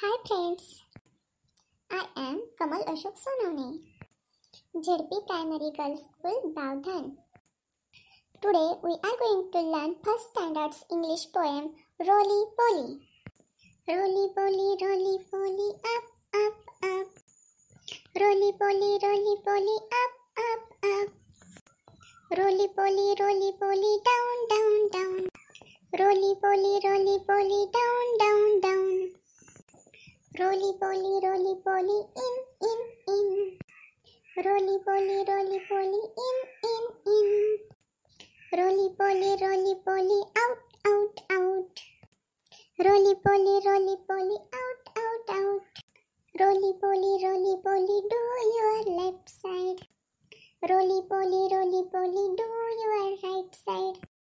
Hi friends, I am Kamal Ashok Sonone, JP Primary Girls School, Bavdhan. Today we are going to learn first standards English poem Roly Poly. Roly Poly, Roly Poly, up, up, up. Roly Poly, Roly Poly, up, up, up. Roly Poly, Roly Poly, down, down, down. Roly Poly, Roly Poly, down, down, Roly poly, roly poly, in, in, in. Roly poly, roly poly, in, in, in. Roly poly, roly poly, out, out, out. Roly poly, roly poly, out, out, out. Roly poly, roly poly, do your left side. Roly poly, roly poly, do